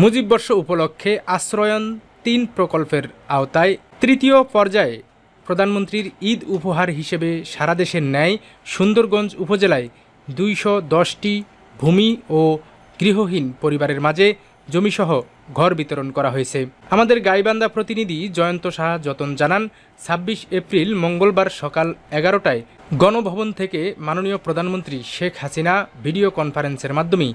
মুজিববর্ষ উপলক্ষে আশ্রয়ন তিন প্রকল্পের আওতায় তৃতীয় পর্যায়ে প্রধানমন্ত্রীর ঈদ উপহার হিসেবে সারা দেশের ন্যায় সুন্দরগঞ্জ উপজেলায় দুইশো দশটি ভূমি ও গৃহহীন পরিবারের মাঝে জমিসহ ঘর বিতরণ করা হয়েছে আমাদের গাইবান্ধা প্রতিনিধি জয়ন্ত শাহ যতন জানান ছাব্বিশ এপ্রিল মঙ্গলবার সকাল এগারোটায় গণভবন থেকে মাননীয় প্রধানমন্ত্রী শেখ হাসিনা ভিডিও কনফারেন্সের মাধ্যমে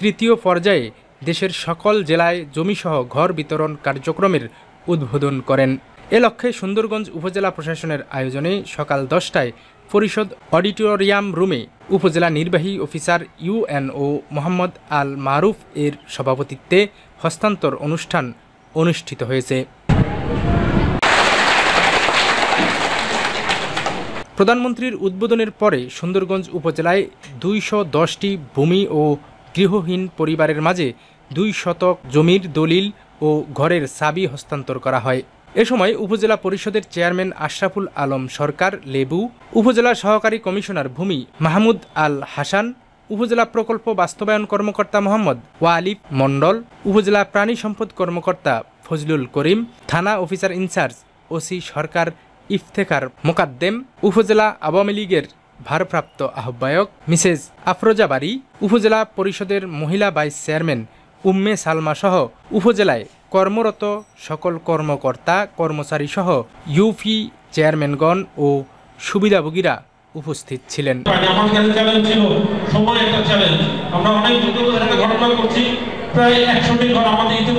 তৃতীয় পর্যায়ে দেশের সকল জেলায় জমিসহ ঘর বিতরণ কার্যক্রমের উদ্বোধন করেন এ লক্ষ্যে সুন্দরগঞ্জ উপজেলা প্রশাসনের আয়োজনে সকাল দশটায় পরিষদ অডিটোরিয়াম রুমে উপজেলা নির্বাহী অফিসার ইউএনও মোহাম্মদ আল মারুফ এর সভাপতিত্বে হস্তান্তর অনুষ্ঠান অনুষ্ঠিত হয়েছে প্রধানমন্ত্রীর উদ্বোধনের পরে সুন্দরগঞ্জ উপজেলায় দুইশো দশটি ভূমি ও গৃহহীন পরিবারের মাঝে দুই শতক জমির দলিল ও ঘরের সাবি হস্তান্তর করা হয় এ সময় উপজেলা পরিষদের চেয়ারম্যান আশরাফুল আলম সরকার লেবু উপজেলা সহকারী কমিশনার ভূমি মাহমুদ আল হাসান উপজেলা প্রকল্প বাস্তবায়ন কর্মকর্তা মোহাম্মদ ওয়ালিফ মণ্ডল উপজেলা প্রাণী সম্পদ কর্মকর্তা ফজলুল করিম থানা officer in charge OC Sarkar Iftekhar Mokaddem upazila Awami লীগের ভারপ্রাপ্ত আহ্বায়ক মিসেস আফরোজা বাড়ি উপজেলা পরিষদের মহিলা ভাইস চেয়ারম্যান উম্মে সালমা সহ উপজেলায় কর্মরত সকল কর্মকর্তা কর্মচারী সহ ইউপি চেয়ারম্যানগণ ও সুবিধাভোগীরা উপস্থিত ছিলেন আমরা অনেক প্রায় ঘর আমাদের